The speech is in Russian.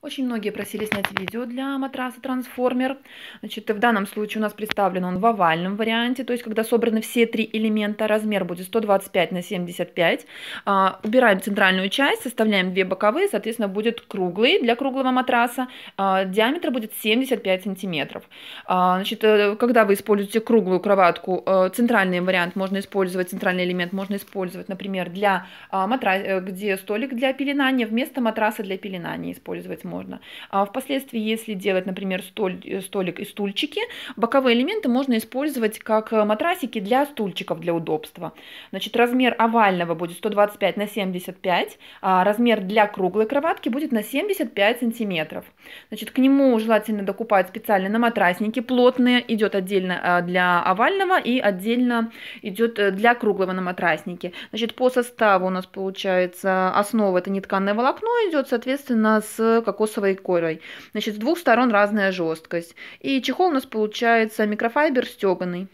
Очень многие просили снять видео для матраса трансформер. Значит, в данном случае у нас представлен он в овальном варианте, то есть когда собраны все три элемента, размер будет 125 на 75. А, убираем центральную часть, составляем две боковые, соответственно, будет круглый для круглого матраса, а, диаметр будет 75 сантиметров. А, значит, э, когда вы используете круглую кроватку, э, центральный вариант можно использовать, центральный элемент можно использовать, например, для матраса, э, где столик для пеленания, вместо матраса для пеленания использовать можно. А впоследствии, если делать, например, столь, э, столик и стульчики, боковые элементы можно использовать как э, матрасики для стульчиков для удобства. Значит, размер овального будет 125 на 75, а размер для круглой кроватки будет на 75 сантиметров. Значит, к нему желательно докупать специально на матрасники плотные, идет отдельно э, для овального и отдельно идет для круглого на матрасники. Значит, по составу у нас получается основа это нетканное волокно идет, соответственно, с как кокосовой корой. Значит, с двух сторон разная жесткость. И чехол у нас получается микрофайбер стеганый.